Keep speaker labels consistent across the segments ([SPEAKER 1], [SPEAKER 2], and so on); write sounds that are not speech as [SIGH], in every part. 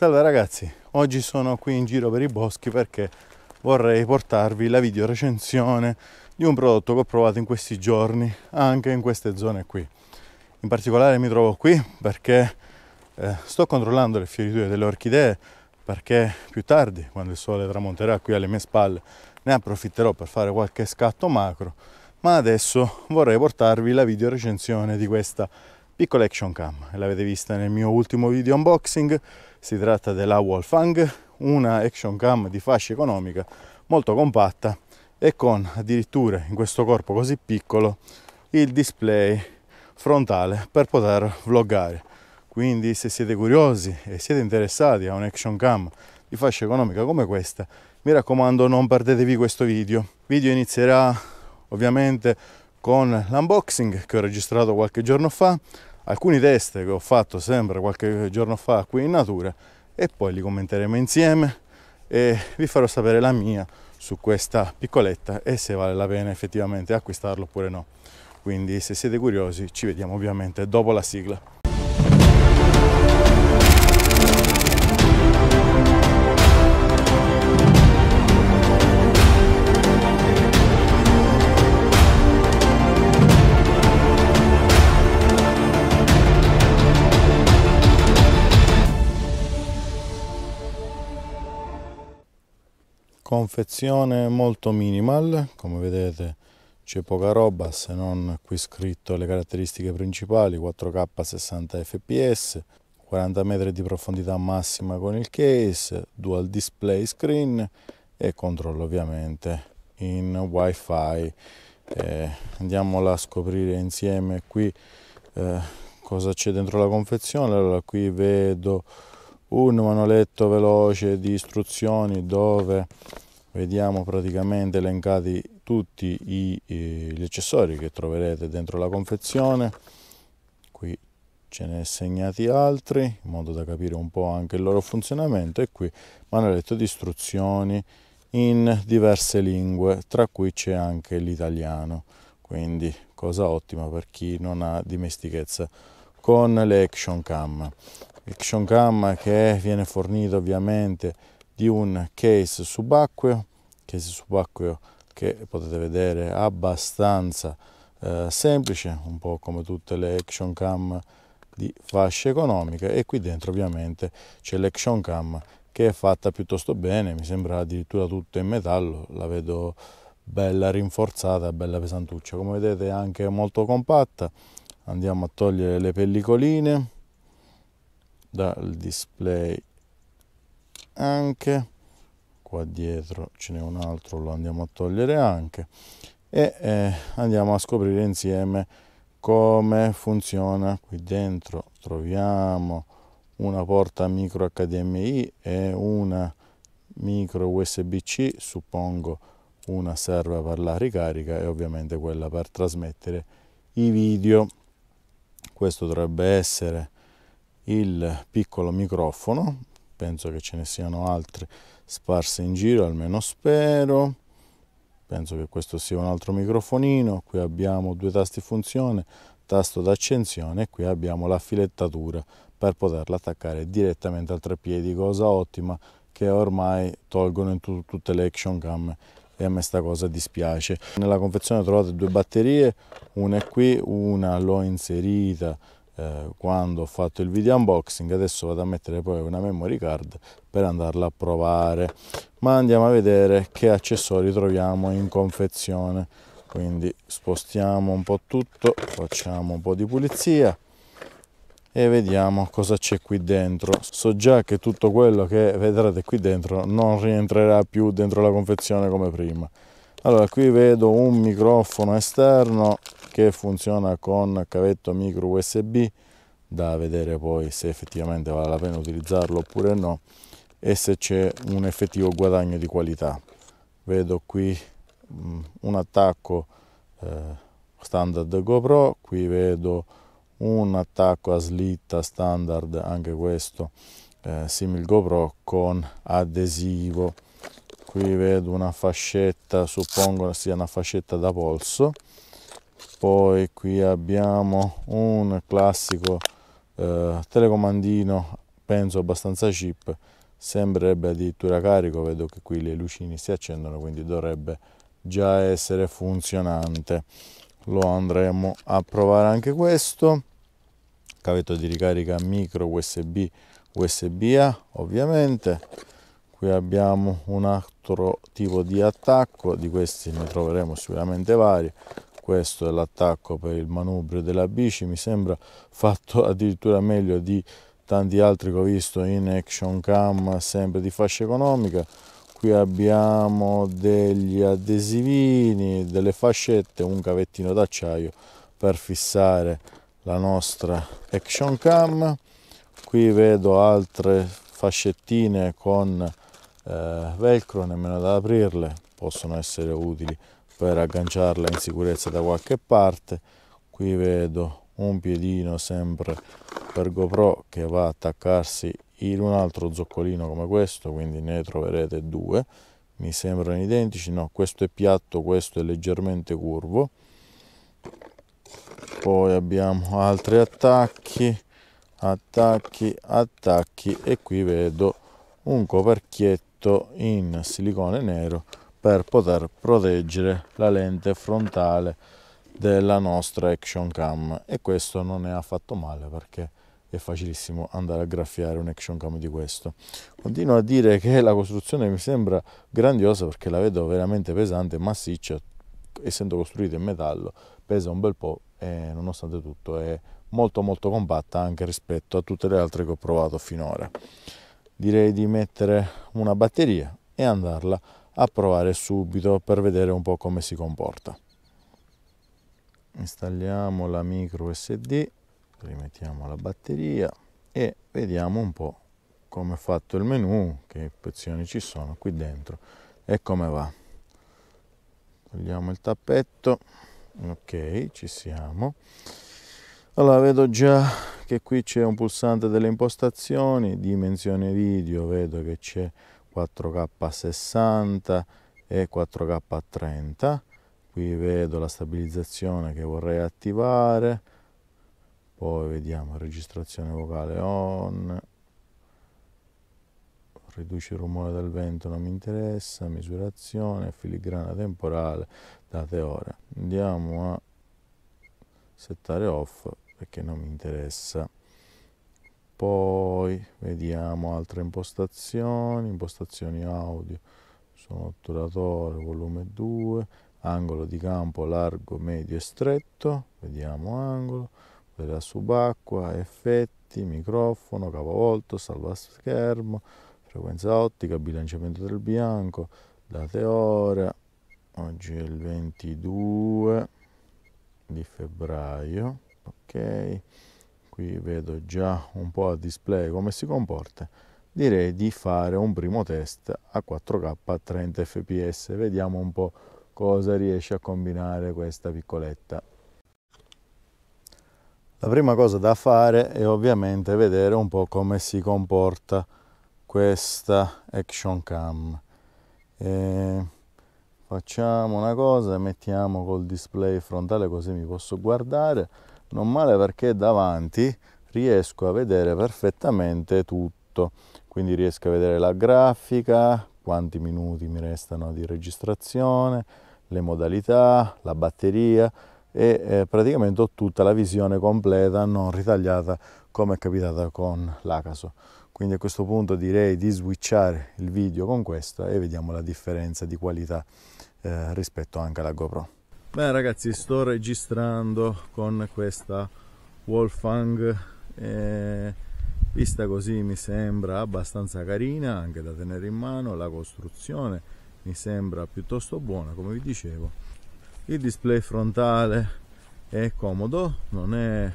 [SPEAKER 1] Salve ragazzi, oggi sono qui in giro per i boschi perché vorrei portarvi la video recensione di un prodotto che ho provato in questi giorni, anche in queste zone qui. In particolare mi trovo qui perché eh, sto controllando le fioriture delle orchidee perché più tardi, quando il sole tramonterà qui alle mie spalle, ne approfitterò per fare qualche scatto macro, ma adesso vorrei portarvi la video recensione di questa piccola action cam. L'avete vista nel mio ultimo video unboxing, si tratta della Wolfang, una action cam di fascia economica molto compatta e con addirittura in questo corpo così piccolo il display frontale per poter vloggare. Quindi se siete curiosi e siete interessati a un'action cam di fascia economica come questa, mi raccomando non perdetevi questo video. Il video inizierà ovviamente con l'unboxing che ho registrato qualche giorno fa, alcuni test che ho fatto sempre qualche giorno fa qui in natura e poi li commenteremo insieme e vi farò sapere la mia su questa piccoletta e se vale la pena effettivamente acquistarlo oppure no. Quindi se siete curiosi ci vediamo ovviamente dopo la sigla. confezione molto minimal come vedete c'è poca roba se non qui scritto le caratteristiche principali 4k 60 fps 40 metri di profondità massima con il case dual display screen e controllo ovviamente in wifi eh, andiamola a scoprire insieme qui eh, cosa c'è dentro la confezione allora qui vedo un manualetto veloce di istruzioni dove vediamo praticamente elencati tutti i, eh, gli accessori che troverete dentro la confezione qui ce ne segnati altri in modo da capire un po' anche il loro funzionamento e qui manualetto di istruzioni in diverse lingue tra cui c'è anche l'italiano quindi cosa ottima per chi non ha dimestichezza con le action cam Action Gamma che viene fornito ovviamente di un case subacqueo, case subacqueo che potete vedere abbastanza eh, semplice, un po' come tutte le action cam di fascia economica e qui dentro ovviamente c'è l'action cam che è fatta piuttosto bene, mi sembra addirittura tutto in metallo, la vedo bella rinforzata, bella pesantuccia, come vedete è anche molto compatta, andiamo a togliere le pellicoline, dal display anche qua dietro ce n'è un altro lo andiamo a togliere anche e eh, andiamo a scoprire insieme come funziona qui dentro troviamo una porta micro HDMI e una micro USB-C suppongo una serva per la ricarica e ovviamente quella per trasmettere i video questo dovrebbe essere il piccolo microfono, penso che ce ne siano altri sparsi in giro, almeno spero. Penso che questo sia un altro microfonino, qui abbiamo due tasti funzione, tasto d'accensione qui abbiamo la filettatura per poterla attaccare direttamente al treppiedi, cosa ottima che ormai tolgono in tut tutte le action cam e a me sta cosa dispiace. Nella confezione trovate due batterie, una è qui, una l'ho inserita eh, quando ho fatto il video unboxing adesso vado a mettere poi una memory card per andarla a provare ma andiamo a vedere che accessori troviamo in confezione quindi spostiamo un po' tutto facciamo un po' di pulizia e vediamo cosa c'è qui dentro so già che tutto quello che vedrete qui dentro non rientrerà più dentro la confezione come prima allora qui vedo un microfono esterno che funziona con cavetto micro USB da vedere poi se effettivamente vale la pena utilizzarlo oppure no e se c'è un effettivo guadagno di qualità vedo qui mh, mm, un attacco eh, standard GoPro qui vedo un attacco a slitta standard anche questo eh, simil GoPro con adesivo qui vedo una fascetta suppongo sia una fascetta da polso poi qui abbiamo un classico eh, telecomandino penso abbastanza cheap sembrerebbe addirittura carico vedo che qui le lucine si accendono quindi dovrebbe già essere funzionante lo andremo a provare anche questo cavetto di ricarica micro usb usb a ovviamente qui abbiamo un altro tipo di attacco di questi ne troveremo sicuramente vari questo è l'attacco per il manubrio della bici, mi sembra fatto [LAUGHS] addirittura meglio di tanti altri che ho visto in action cam, sempre di fascia economica. Qui abbiamo degli adesivini, delle fascette, un cavettino d'acciaio per fissare la nostra action cam. Qui vedo altre fascettine con eh, velcro, nemmeno da aprirle, possono essere utili per agganciarla in sicurezza da qualche parte qui vedo un piedino sempre per GoPro che va a attaccarsi in un altro zoccolino come questo quindi ne troverete due mi sembrano identici no questo è piatto questo è leggermente curvo poi abbiamo altri attacchi attacchi attacchi e qui vedo un coperchietto in silicone nero per poter proteggere la lente frontale della nostra action cam e questo non è affatto male perché è facilissimo andare a graffiare un action cam di questo continuo a dire che la costruzione mi sembra grandiosa perché la vedo veramente pesante massiccia essendo costruita in metallo pesa un bel po' e nonostante tutto è molto molto compatta anche rispetto a tutte le altre che ho provato finora direi di mettere una batteria e andarla a a provare subito per vedere un po' come si comporta. Installiamo la micro SD, rimettiamo la batteria e vediamo un po' come è fatto il menu, che opzioni ci sono qui dentro e come va. Togliamo il tappetto, ok, ci siamo. Allora vedo già che qui c'è un pulsante delle impostazioni, dimensione video, vedo che c'è 4K a 60 e 4K a 30 qui vedo la stabilizzazione che vorrei attivare poi vediamo registrazione vocale on riduce il rumore del vento non mi interessa misurazione filigrana temporale date ore andiamo a settare off perché non mi interessa poi vediamo altre impostazioni impostazioni audio sotturatore volume 2 angolo di campo largo medio e stretto vediamo angolo della subacqua effetti microfono capovolto salva schermo frequenza ottica bilanciamento del bianco date ora oggi è il 22 di febbraio ok qui vedo già un po' a display come si comporta, direi di fare un primo test a 4K a 30 fps, vediamo un po' cosa riesce a combinare questa piccoletta. La prima cosa da fare è ovviamente vedere un po' come si comporta questa action cam. E facciamo una cosa, mettiamo col display frontale così mi posso guardare non male perché davanti riesco a vedere perfettamente tutto, quindi riesco a vedere la grafica, quanti minuti mi restano di registrazione, le modalità, la batteria e eh, praticamente ho tutta la visione completa non ritagliata come è capitata con l'Acaso. Quindi a questo punto direi di switchare il video con questa e vediamo la differenza di qualità eh, rispetto anche alla GoPro. Beh ragazzi sto registrando con questa Wolfang eh, vista così mi sembra abbastanza carina anche da tenere in mano la costruzione mi sembra piuttosto buona come vi dicevo il display frontale è comodo non è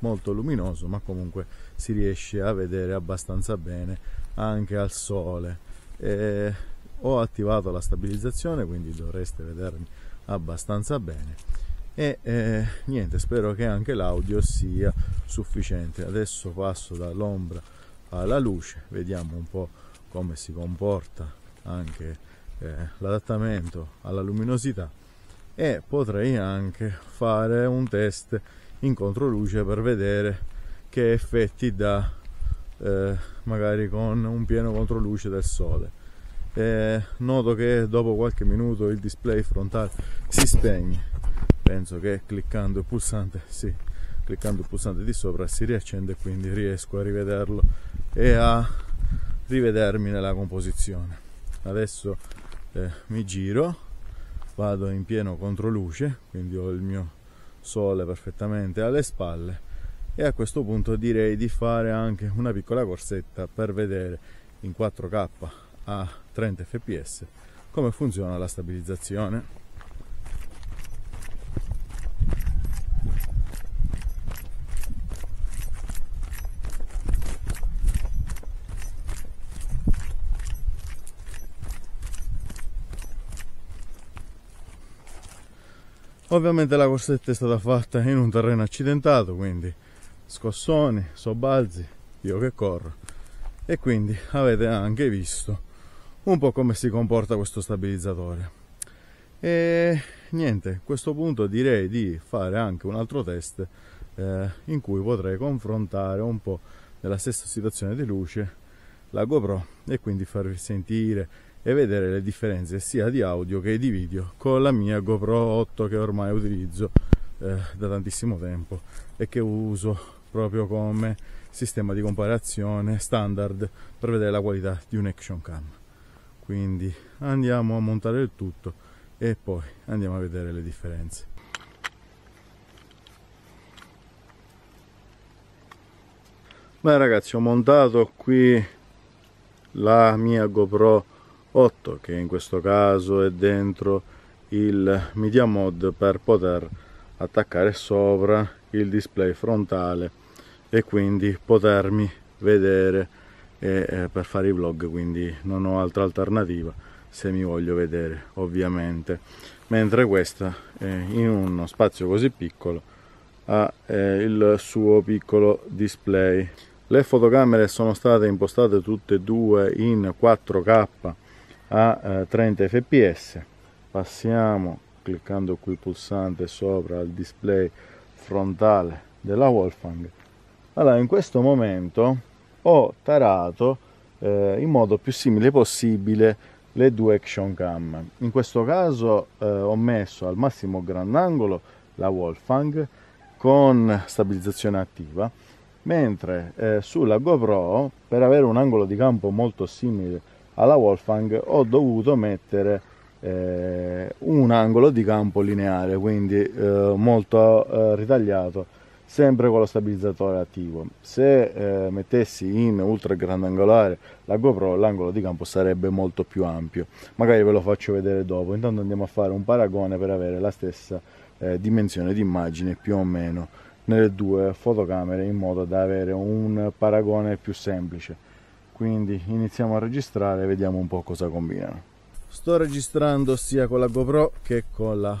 [SPEAKER 1] molto luminoso ma comunque si riesce a vedere abbastanza bene anche al sole eh, ho attivato la stabilizzazione quindi dovreste vedermi abbastanza bene e eh, niente spero che anche l'audio sia sufficiente adesso passo dall'ombra alla luce vediamo un po' come si comporta anche eh, l'adattamento alla luminosità e potrei anche fare un test in controluce per vedere che effetti dà eh, magari con un pieno controluce del sole eh, noto che dopo qualche minuto il display frontale si spegne penso che cliccando il pulsante sì, cliccando il pulsante di sopra si riaccende quindi riesco a rivederlo e a rivedermi nella composizione adesso eh, mi giro vado in pieno controluce quindi ho il mio sole perfettamente alle spalle e a questo punto direi di fare anche una piccola corsetta per vedere in 4k a 30 fps come funziona la stabilizzazione Ovviamente la corsetta è stata fatta in un terreno accidentato, quindi scossoni, sobbalzi, io che corro. E quindi avete anche visto un po' come si comporta questo stabilizzatore e niente a questo punto direi di fare anche un altro test eh, in cui potrei confrontare un po' nella stessa situazione di luce la GoPro e quindi farvi sentire e vedere le differenze sia di audio che di video con la mia GoPro 8 che ormai utilizzo eh, da tantissimo tempo e che uso proprio come sistema di comparazione standard per vedere la qualità di un action cam quindi andiamo a montare il tutto e poi andiamo a vedere le differenze beh ragazzi ho montato qui la mia GoPro 8 che in questo caso è dentro il media mod per poter attaccare sopra il display frontale e quindi potermi vedere e eh, per fare i vlog quindi non ho altra alternativa se mi voglio vedere ovviamente mentre questa eh, in uno spazio così piccolo ha eh, il suo piccolo display le fotocamere sono state impostate tutte e due in 4K a 30 fps passiamo cliccando qui il pulsante sopra al display frontale della Wolfgang allora in questo momento ho tarato eh, in modo più simile possibile le due action cam. In questo caso eh, ho messo al massimo grandangolo la Wolfang con stabilizzazione attiva, mentre eh, sulla GoPro per avere un angolo di campo molto simile alla Wolfang ho dovuto mettere eh, un angolo di campo lineare, quindi eh, molto eh, ritagliato sempre con lo stabilizzatore attivo. Se eh, mettessi in ultra grande angolare la GoPro l'angolo di campo sarebbe molto più ampio, magari ve lo faccio vedere dopo, intanto andiamo a fare un paragone per avere la stessa eh, dimensione di immagine più o meno nelle due fotocamere in modo da avere un paragone più semplice. Quindi iniziamo a registrare e vediamo un po' cosa combinano. Sto registrando sia con la GoPro che con la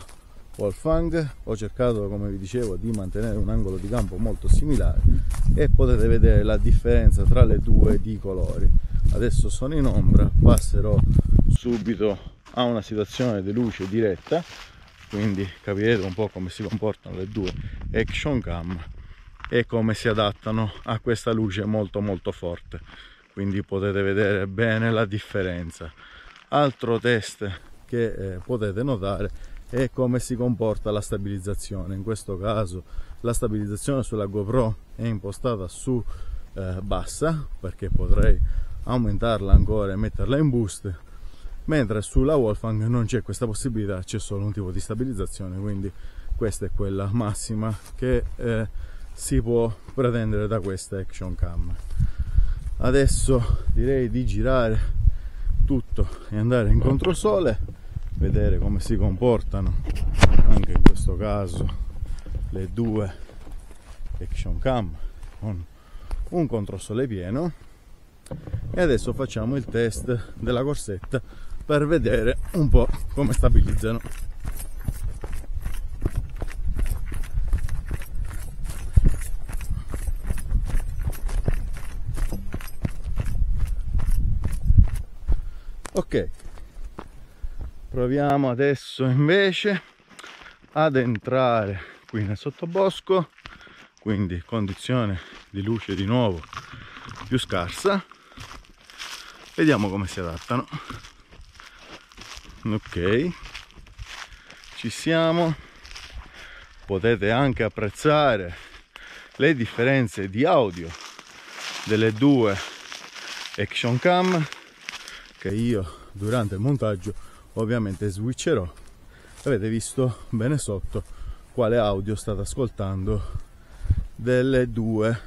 [SPEAKER 1] Wolfgang ho cercato come vi dicevo di mantenere un angolo di campo molto similare e potete vedere la differenza tra le due di colori adesso sono in ombra passerò subito a una situazione di luce diretta quindi capirete un po' come si comportano le due action cam e come si adattano a questa luce molto molto forte quindi potete vedere bene la differenza altro test che eh, potete notare e come si comporta la stabilizzazione. In questo caso la stabilizzazione sulla GoPro è impostata su eh, bassa perché potrei aumentarla ancora e metterla in boost mentre sulla Wolfgang non c'è questa possibilità, c'è solo un tipo di stabilizzazione, quindi questa è quella massima che eh, si può pretendere da questa action cam. Adesso direi di girare tutto e andare in controsole vedere come si comportano anche in questo caso le due action cam con un controsole pieno e adesso facciamo il test della corsetta per vedere un po' come stabilizzano ok proviamo adesso invece ad entrare qui nel sottobosco quindi condizione di luce di nuovo più scarsa vediamo come si adattano ok ci siamo potete anche apprezzare le differenze di audio delle due action cam che io durante il montaggio ovviamente switcherò avete visto bene sotto quale audio state ascoltando delle due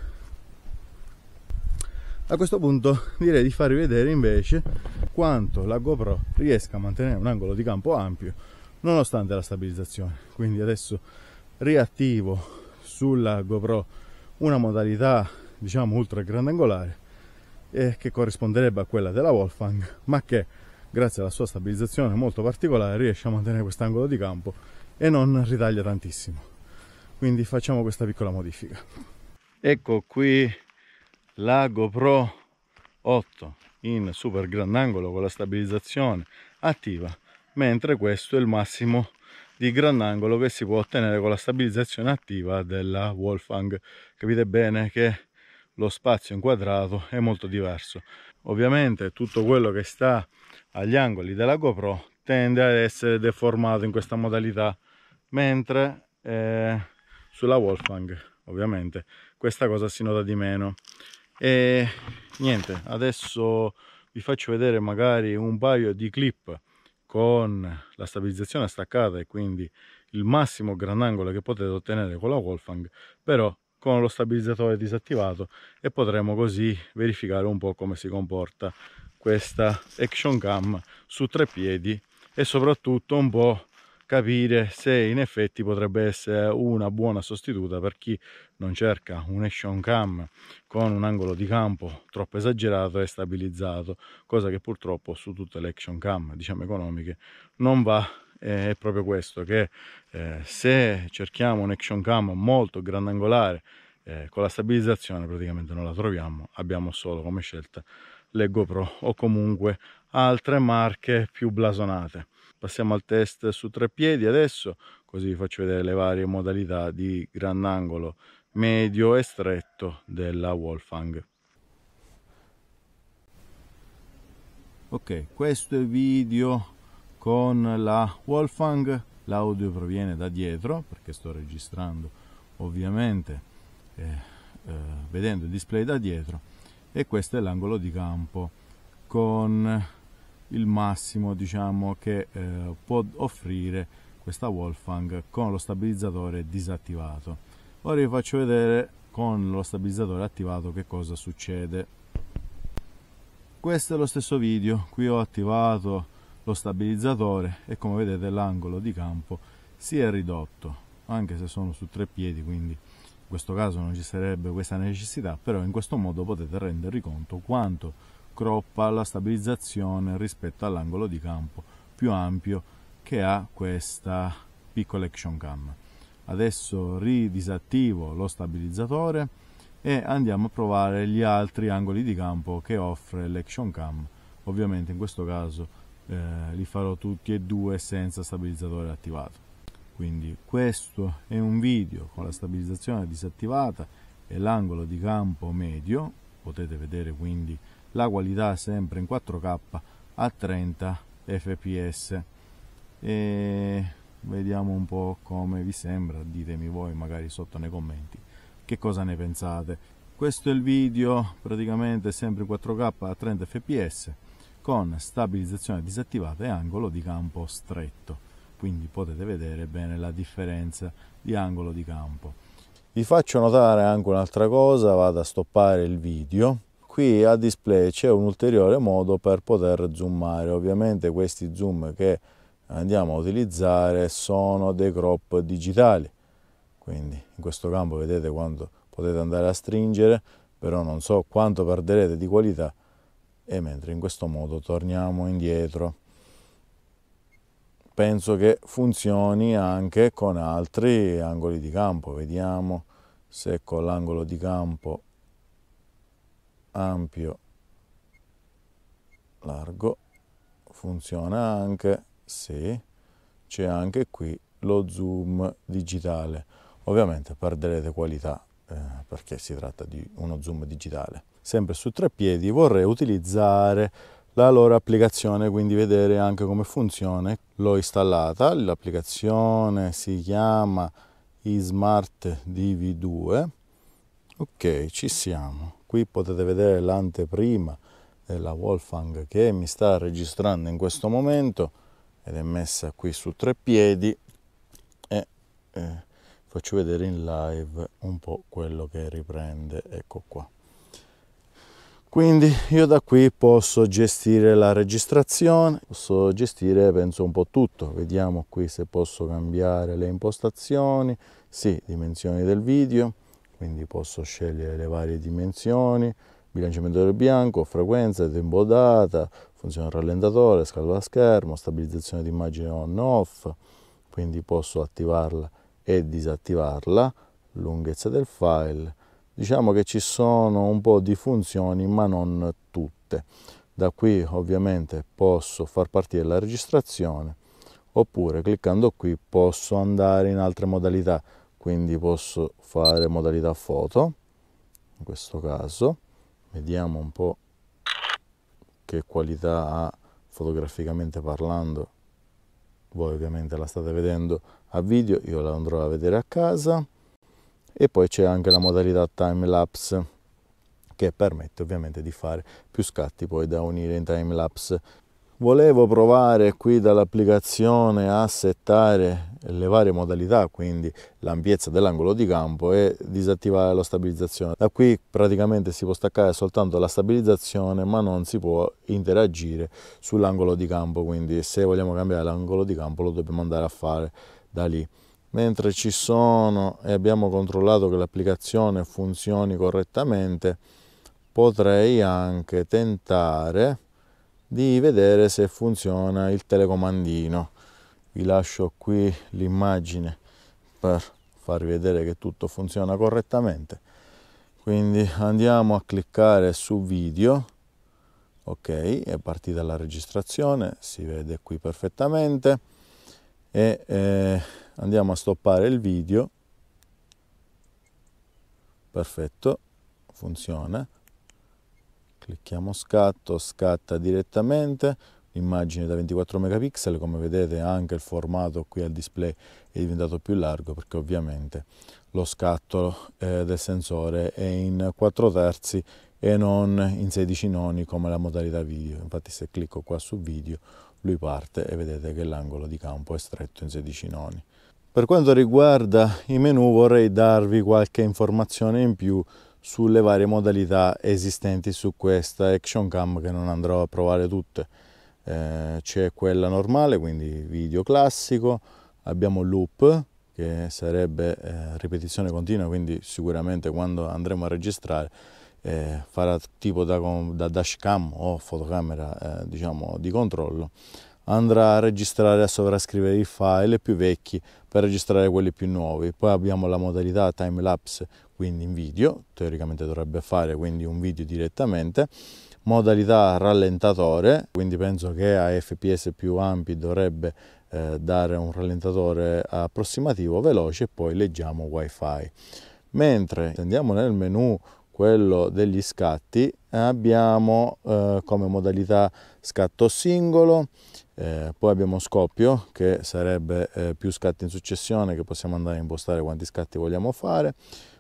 [SPEAKER 1] a questo punto direi di farvi vedere invece quanto la GoPro riesca a mantenere un angolo di campo ampio nonostante la stabilizzazione quindi adesso riattivo sulla GoPro una modalità diciamo ultra grandangolare eh, che corrisponderebbe a quella della Wolfgang ma che grazie alla sua stabilizzazione molto particolare riesce a mantenere quest'angolo di campo e non ritaglia tantissimo quindi facciamo questa piccola modifica ecco qui la GoPro 8 in super grandangolo con la stabilizzazione attiva mentre questo è il massimo di grandangolo che si può ottenere con la stabilizzazione attiva della Wolfgang capite bene che lo spazio inquadrato è molto diverso ovviamente tutto quello che sta agli angoli della GoPro tende ad essere deformato in questa modalità mentre eh, sulla Wolfgang ovviamente questa cosa si nota di meno e niente adesso vi faccio vedere magari un paio di clip con la stabilizzazione staccata e quindi il massimo grandangolo che potete ottenere con la Wolfgang però con lo stabilizzatore disattivato e potremo così verificare un po' come si comporta questa action cam su tre piedi e soprattutto un po' capire se in effetti potrebbe essere una buona sostituta per chi non cerca un action cam con un angolo di campo troppo esagerato e stabilizzato, cosa che purtroppo su tutte le action cam diciamo economiche non va è proprio questo che eh, se cerchiamo un action cam molto grandangolare eh, con la stabilizzazione praticamente non la troviamo abbiamo solo come scelta le GoPro o comunque altre marche più blasonate. Passiamo al test su tre piedi adesso, così vi faccio vedere le varie modalità di grandangolo medio e stretto della Wolfang. Ok, questo è il video con la Wolfang, l'audio proviene da dietro perché sto registrando ovviamente eh, eh, vedendo il display da dietro e questo è l'angolo di campo con il massimo diciamo, che eh, può offrire questa Wolfgang con lo stabilizzatore disattivato ora vi faccio vedere con lo stabilizzatore attivato che cosa succede questo è lo stesso video qui ho attivato lo stabilizzatore e come vedete l'angolo di campo si è ridotto anche se sono su tre piedi quindi in questo caso non ci sarebbe questa necessità, però in questo modo potete rendervi conto quanto croppa la stabilizzazione rispetto all'angolo di campo più ampio che ha questa piccola action cam. Adesso ridisattivo lo stabilizzatore e andiamo a provare gli altri angoli di campo che offre l'action cam. Ovviamente in questo caso eh, li farò tutti e due senza stabilizzatore attivato quindi questo è un video con la stabilizzazione disattivata e l'angolo di campo medio potete vedere quindi la qualità sempre in 4k a 30 fps e vediamo un po' come vi sembra ditemi voi magari sotto nei commenti che cosa ne pensate questo è il video praticamente sempre in 4k a 30 fps con stabilizzazione disattivata e angolo di campo stretto quindi potete vedere bene la differenza di angolo di campo. Vi faccio notare anche un'altra cosa, vado a stoppare il video. Qui a display c'è un ulteriore modo per poter zoomare, ovviamente questi zoom che andiamo a utilizzare sono dei crop digitali, quindi in questo campo vedete quanto potete andare a stringere, però non so quanto perderete di qualità e mentre in questo modo torniamo indietro penso che funzioni anche con altri angoli di campo. Vediamo se con l'angolo di campo ampio, largo, funziona anche, sì, c'è anche qui lo zoom digitale. Ovviamente perderete qualità eh, perché si tratta di uno zoom digitale. Sempre su tre piedi vorrei utilizzare la loro applicazione, quindi vedere anche come funziona. L'ho installata, l'applicazione si chiama eSmart DV2. Ok, ci siamo. Qui potete vedere l'anteprima della Wolfgang che mi sta registrando in questo momento ed è messa qui su tre piedi e eh, faccio vedere in live un po' quello che riprende. Ecco qua quindi io da qui posso gestire la registrazione posso gestire penso un po' tutto vediamo qui se posso cambiare le impostazioni sì dimensioni del video quindi posso scegliere le varie dimensioni bilanciamento del bianco frequenza tempo data funzione rallentatore scalo scala schermo stabilizzazione di immagine on off quindi posso attivarla e disattivarla lunghezza del file Diciamo che ci sono un po' di funzioni ma non tutte. Da qui ovviamente posso far partire la registrazione oppure cliccando qui posso andare in altre modalità, quindi posso fare modalità foto, in questo caso, vediamo un po' che qualità ha fotograficamente parlando, voi ovviamente la state vedendo a video, io la andrò a vedere a casa, e poi c'è anche la modalità time lapse che permette ovviamente di fare più scatti poi da unire in time lapse volevo provare qui dall'applicazione a settare le varie modalità, quindi l'ampiezza dell'angolo di campo e disattivare la stabilizzazione. Da qui praticamente si può staccare soltanto la stabilizzazione ma non si può interagire sull'angolo di campo, quindi se vogliamo cambiare l'angolo di campo lo dobbiamo andare a fare da lì mentre ci sono e abbiamo controllato che l'applicazione funzioni correttamente, potrei anche tentare di vedere se funziona il telecomandino. Vi lascio qui l'immagine per farvi vedere che tutto funziona correttamente. Quindi andiamo a cliccare su video. Ok, è partita la registrazione, si vede qui perfettamente. E, eh, andiamo a stoppare il video perfetto funziona clicchiamo scatto scatta direttamente l'immagine da 24 megapixel come vedete anche il formato qui al display è diventato più largo perché ovviamente lo scatto eh, del sensore è in 4 terzi e non in 16 noni come la modalità video infatti se clicco qua su video lui parte e vedete che l'angolo di campo è stretto in 16 noni per quanto riguarda i menu vorrei darvi qualche informazione in più sulle varie modalità esistenti su questa action cam che non andrò a provare tutte. Eh, c'è quella normale, quindi video classico, abbiamo loop che sarebbe eh, ripetizione continua, quindi sicuramente quando andremo a registrare eh, farà tipo da, da dashcam o fotocamera eh, diciamo di controllo andrà a registrare e a sovrascrivere i file più vecchi per registrare quelli più nuovi. Poi abbiamo la modalità time lapse, quindi in video, teoricamente dovrebbe fare quindi un video direttamente, modalità rallentatore, quindi penso che a FPS più ampi dovrebbe eh, dare un rallentatore approssimativo veloce e poi leggiamo wifi. Mentre andiamo nel menu quello degli scatti, abbiamo eh, come modalità scatto singolo, eh, poi abbiamo Scoppio che sarebbe eh, più scatti in successione che possiamo andare a impostare quanti scatti vogliamo fare,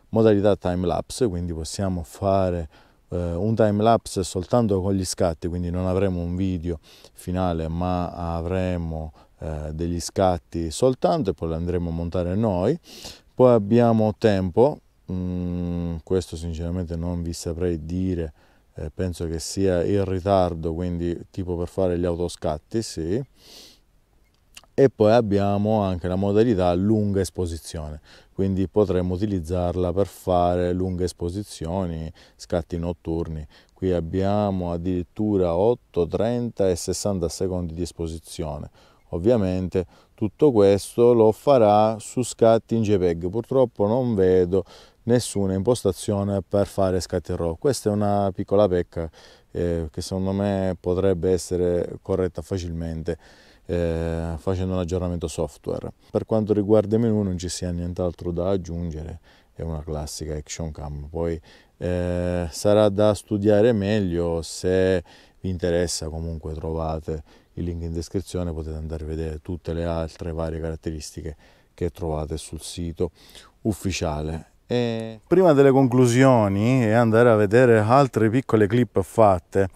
[SPEAKER 1] modalità time lapse, quindi possiamo fare eh, un time lapse soltanto con gli scatti, quindi non avremo un video finale ma avremo eh, degli scatti soltanto e poi li andremo a montare noi. Poi abbiamo tempo, mm, questo sinceramente non vi saprei dire eh, penso che sia il ritardo, quindi tipo per fare gli autoscatti, sì. E poi abbiamo anche la modalità lunga esposizione, quindi potremmo utilizzarla per fare lunghe esposizioni, scatti notturni. Qui abbiamo addirittura 8, 30 e 60 secondi di esposizione. Ovviamente tutto questo lo farà su scatti in JPEG. Purtroppo non vedo nessuna impostazione per fare scatti e Questa è una piccola pecca eh, che secondo me potrebbe essere corretta facilmente eh, facendo un aggiornamento software. Per quanto riguarda i menu non ci sia nient'altro da aggiungere, è una classica action cam, poi eh, sarà da studiare meglio se vi interessa comunque trovate il link in descrizione, potete andare a vedere tutte le altre varie caratteristiche che trovate sul sito ufficiale e prima delle conclusioni e andare a vedere altre piccole clip fatte,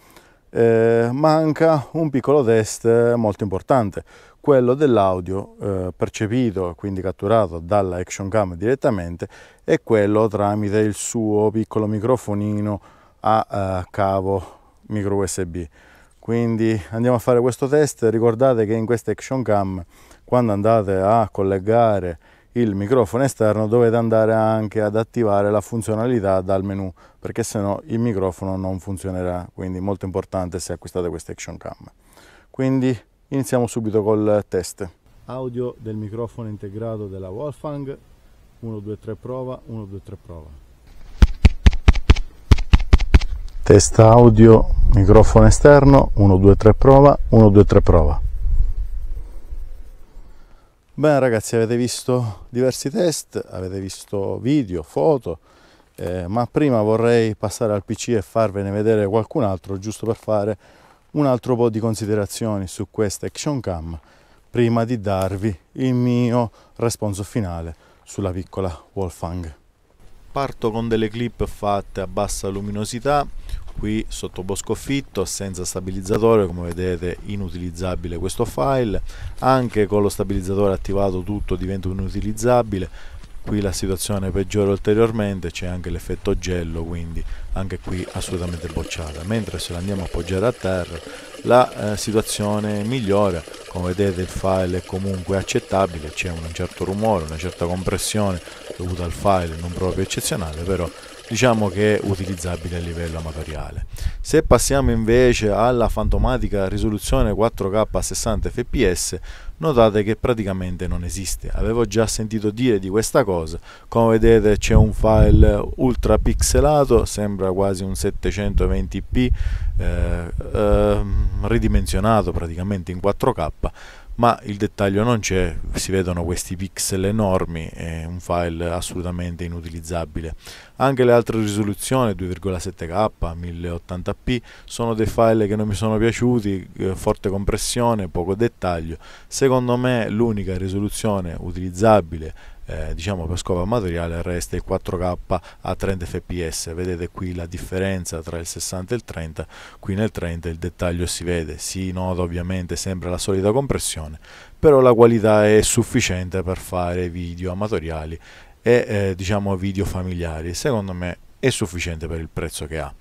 [SPEAKER 1] eh, manca un piccolo test molto importante, quello dell'audio eh, percepito, quindi catturato dalla action cam direttamente, e quello tramite il suo piccolo microfonino a eh, cavo micro USB. Quindi andiamo a fare questo test, ricordate che in questa action cam quando andate a collegare il microfono esterno dovete andare anche ad attivare la funzionalità dal menu perché sennò il microfono non funzionerà quindi molto importante se acquistate questa action cam quindi iniziamo subito col test audio del microfono integrato della Wolfang 123 prova 123 prova test audio microfono esterno 123 prova 123 prova Bene ragazzi, avete visto diversi test, avete visto video, foto, eh, ma prima vorrei passare al PC e farvene vedere qualcun altro, giusto per fare un altro po' di considerazioni su questa Action Cam, prima di darvi il mio responso finale sulla piccola Wolfang. Parto con delle clip fatte a bassa luminosità, qui sotto boscofitto senza stabilizzatore come vedete inutilizzabile questo file anche con lo stabilizzatore attivato tutto diventa inutilizzabile qui la situazione peggiora ulteriormente c'è anche l'effetto gelo quindi anche qui assolutamente bocciata mentre se la andiamo a appoggiare a terra la eh, situazione migliora come vedete il file è comunque accettabile c'è un certo rumore una certa compressione dovuta al file non proprio eccezionale però diciamo che è utilizzabile a livello amatoriale. Se passiamo invece alla fantomatica risoluzione 4K a 60 fps, notate che praticamente non esiste. Avevo già sentito dire di questa cosa, come vedete c'è un file ultra pixelato, sembra quasi un 720p eh, eh, ridimensionato praticamente in 4K, ma il dettaglio non c'è, si vedono questi pixel enormi, è un file assolutamente inutilizzabile. Anche le altre risoluzioni 2,7K, 1080p sono dei file che non mi sono piaciuti, eh, forte compressione, poco dettaglio. Secondo me l'unica risoluzione utilizzabile eh, diciamo per scopo amatoriale resta il 4K a 30 fps vedete qui la differenza tra il 60 e il 30 qui nel 30 il dettaglio si vede si nota ovviamente sempre la solita compressione però la qualità è sufficiente per fare video amatoriali e eh, diciamo video familiari secondo me è sufficiente per il prezzo che ha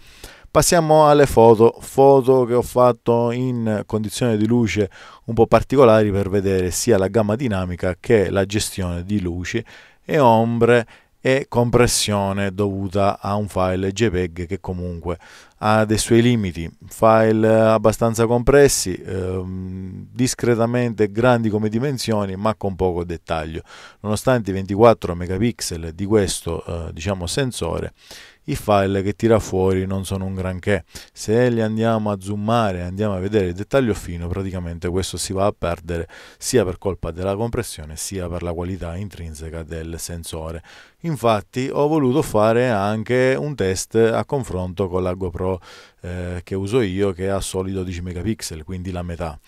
[SPEAKER 1] Passiamo alle foto, foto che ho fatto in condizioni di luce un po' particolari per vedere sia la gamma dinamica che la gestione di luci e ombre e compressione dovuta a un file JPEG che comunque ha dei suoi limiti, file abbastanza compressi, ehm, discretamente grandi come dimensioni ma con poco dettaglio, nonostante i 24 megapixel di questo eh, diciamo, sensore i file che tira fuori non sono un granché. Se li andiamo a zoomare, e andiamo a vedere il dettaglio fino, praticamente questo si va a perdere sia per colpa della compressione sia per la qualità intrinseca del sensore. Infatti ho voluto fare anche un test a confronto con la GoPro eh, che uso io che ha soli 12 megapixel, quindi la metà.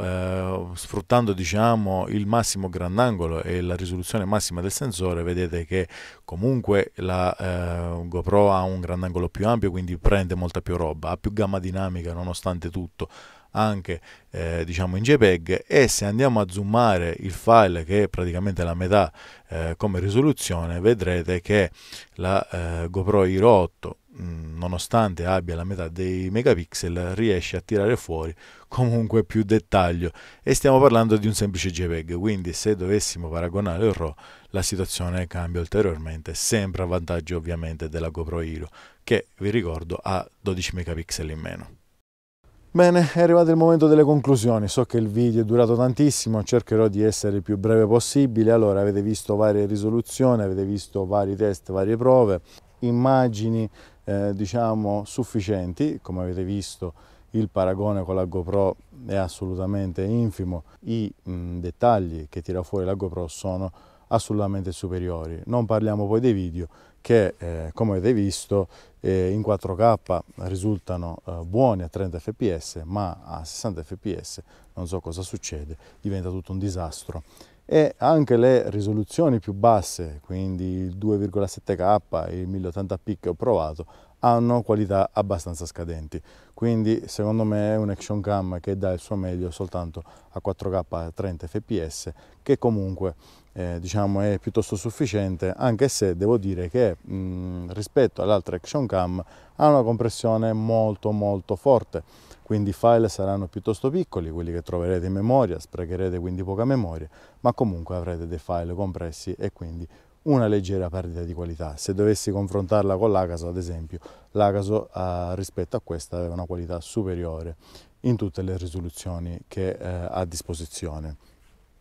[SPEAKER 1] Eh, sfruttando diciamo, il massimo grandangolo e la risoluzione massima del sensore vedete che comunque la eh, GoPro ha un grandangolo più ampio quindi prende molta più roba ha più gamma dinamica nonostante tutto anche eh, diciamo in JPEG e se andiamo a zoomare il file che è praticamente la metà eh, come risoluzione vedrete che la eh, GoPro Hero 8 mh, mm, nonostante abbia la metà dei megapixel riesce a tirare fuori comunque più dettaglio e stiamo parlando di un semplice JPEG, quindi se dovessimo paragonare il RAW la situazione cambia ulteriormente, sempre a vantaggio ovviamente della GoPro Hero che vi ricordo ha 12 megapixel in meno. Bene, è arrivato il momento delle conclusioni, so che il video è durato tantissimo, cercherò di essere il più breve possibile, allora avete visto varie risoluzioni, avete visto vari test, varie prove, immagini eh, diciamo sufficienti, come avete visto il paragone con la GoPro è assolutamente infimo, i mh, dettagli che tira fuori la GoPro sono assolutamente superiori. Non parliamo poi dei video che eh, come avete visto eh, in 4K risultano eh, buoni a 30 fps ma a 60 fps non so cosa succede, diventa tutto un disastro. E anche le risoluzioni più basse, quindi il 2,7K e il 1080p che ho provato, hanno qualità abbastanza scadenti. Quindi secondo me è un action cam che dà il suo meglio soltanto a 4K a 30 fps che comunque eh, diciamo è piuttosto sufficiente anche se devo dire che mh, mm, rispetto all'altra action cam ha una compressione molto molto forte quindi i file saranno piuttosto piccoli, quelli che troverete in memoria, sprecherete quindi poca memoria, ma comunque avrete dei file compressi e quindi una leggera perdita di qualità. Se dovessi confrontarla con l'Acaso, ad esempio, l'Acaso eh, rispetto a questa aveva una qualità superiore in tutte le risoluzioni che eh, ha a disposizione.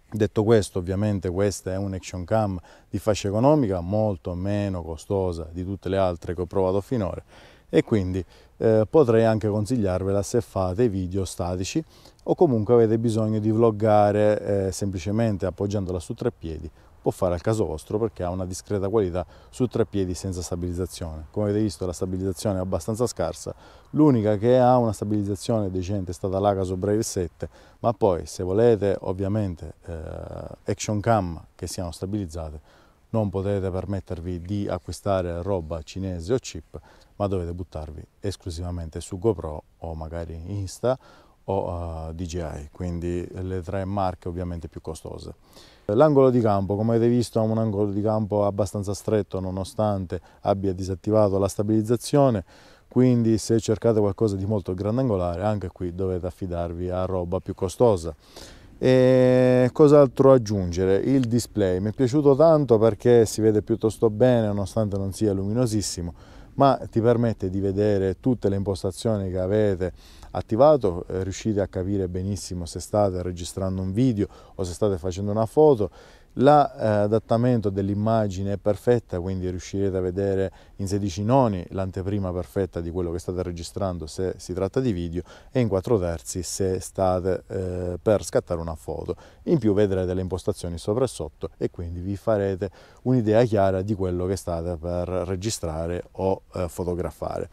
[SPEAKER 1] Detto questo, ovviamente questa è un'action cam di fascia economica molto meno costosa di tutte le altre che ho provato finora e quindi eh, potrei anche consigliarvela se fate video statici o comunque avete bisogno di vloggare eh, semplicemente appoggiandola su tre piedi può fare al caso vostro perché ha una discreta qualità su tre piedi senza stabilizzazione. Come avete visto la stabilizzazione è abbastanza scarsa, l'unica che ha una stabilizzazione decente è stata l'Acaso Braille 7, ma poi se volete ovviamente eh, action cam che siano stabilizzate non potete permettervi di acquistare roba cinese o chip, ma dovete buttarvi esclusivamente su GoPro o magari Insta o uh, eh, DJI, quindi le tre marche ovviamente più costose. L'angolo di campo, come avete visto, è un angolo di campo abbastanza stretto nonostante abbia disattivato la stabilizzazione, quindi se cercate qualcosa di molto grandangolare, anche qui dovete affidarvi a roba più costosa. E cos'altro aggiungere? Il display mi è piaciuto tanto perché si vede piuttosto bene nonostante non sia luminosissimo ma ti permette di vedere tutte le impostazioni che avete attivato, eh, riuscite a capire benissimo se state registrando un video o se state facendo una foto. L'adattamento eh, dell'immagine è perfetta, quindi riuscirete a vedere in 16 noni l'anteprima perfetta di quello che state registrando se si tratta di video e in 4 terzi se state eh, per scattare una foto. In più vedrete le impostazioni sopra e sotto e quindi vi farete un'idea chiara di quello che state per registrare o eh, fotografare.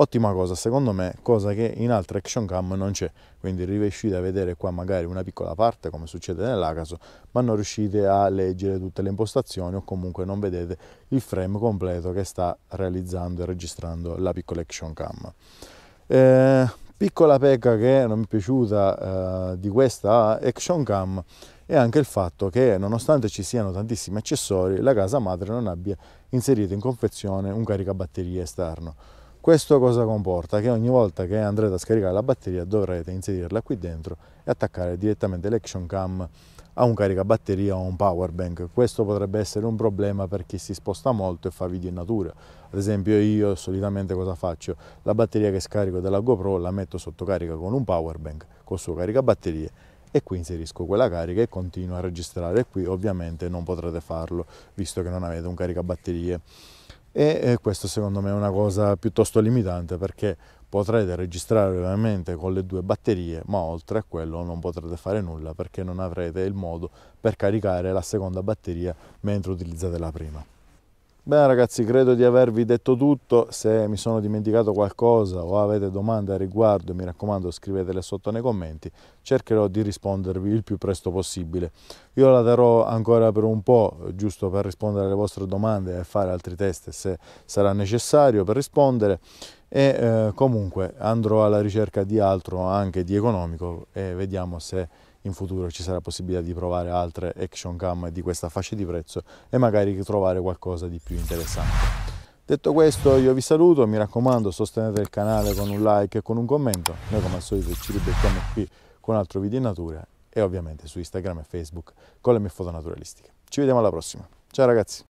[SPEAKER 1] Ottima cosa, secondo me, cosa che in altre action cam non c'è, quindi riuscite a vedere qua magari una piccola parte come succede nell'Acaso, ma non riuscite a leggere tutte le impostazioni o comunque non vedete il frame completo che sta realizzando e registrando la piccola action cam. Eh, piccola pecca che non mi è piaciuta eh, di questa action cam è anche il fatto che nonostante ci siano tantissimi accessori, la casa madre non abbia inserito in confezione un caricabatterie esterno questo cosa comporta? Che ogni volta che andrete a scaricare la batteria dovrete inserirla qui dentro e attaccare direttamente l'action cam a un caricabatteria o un power bank. Questo potrebbe essere un problema per chi si sposta molto e fa video in natura. Ad esempio io solitamente cosa faccio? La batteria che scarico della GoPro la metto sotto carica con un power bank, col suo caricabatterie e qui inserisco quella carica e continuo a registrare. Qui ovviamente non potrete farlo visto che non avete un caricabatterie e questo secondo me è una cosa piuttosto limitante perché potrete registrare ovviamente con le due batterie ma oltre a quello non potrete fare nulla perché non avrete il modo per caricare la seconda batteria mentre utilizzate la prima. Beh ragazzi, credo di avervi detto tutto, se mi sono dimenticato qualcosa o avete domande a riguardo, mi raccomando scrivetele sotto nei commenti, cercherò di rispondervi il più presto possibile. Io la darò ancora per un po', giusto per rispondere alle vostre domande e fare altri test se sarà necessario per rispondere e eh, comunque andrò alla ricerca di altro anche di economico e vediamo se in futuro ci sarà possibilità di provare altre action cam di questa fascia di prezzo e magari trovare qualcosa di più interessante. Detto questo io vi saluto, mi raccomando sostenete il canale con un like e con un commento, noi come al solito ci ribecchiamo qui con un altro video in natura e ovviamente su Instagram e Facebook con le mie foto naturalistiche. Ci vediamo alla prossima, ciao ragazzi!